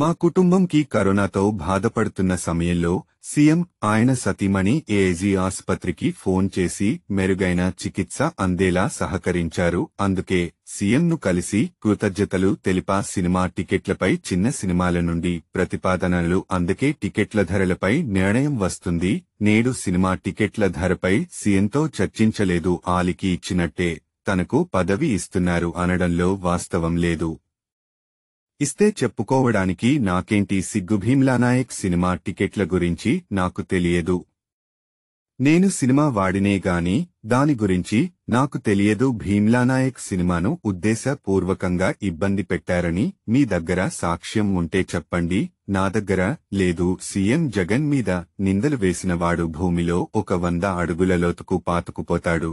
మా కుటుంబంకి కరోనాతో బాధపడుతున్న సమయంలో సీఎం ఆయన సతీమణి ఏజీ ఆసుపత్రికి ఫోన్ చేసి మెరుగైన చికిత్స అందేలా సహకరించారు అందుకే సీఎంను కలిసి కృతజ్ఞతలు తెలిపా సినిమా టికెట్లపై చిన్న సినిమాల నుండి ప్రతిపాదనలు అందుకే టికెట్ల ధరలపై నిర్ణయం వస్తుంది నేడు సినిమా టికెట్ల ధరపై సీఎంతో చర్చించలేదు ఆలికి ఇచ్చినట్టే తనకు పదవి ఇస్తున్నారు అనడంలో వాస్తవం లేదు ఇస్తే చెప్పుకోవడానికి నాకేంటి సిగ్గు భీమ్లానాయక్ సినిమా టికెట్ల గురించి నాకు తెలియదు నేను సినిమా వాడినే గాని దాని గురించి నాకు తెలియదు భీమ్లానాయక్ సినిమాను ఉద్దేశపూర్వకంగా ఇబ్బంది పెట్టారని మీ దగ్గర సాక్ష్యం ఉంటే చెప్పండి నా దగ్గర లేదు సీఎం జగన్ మీద నిందలు వేసినవాడు భూమిలో ఒక వంద అడుగుల లోతుకు పాతుకుపోతాడు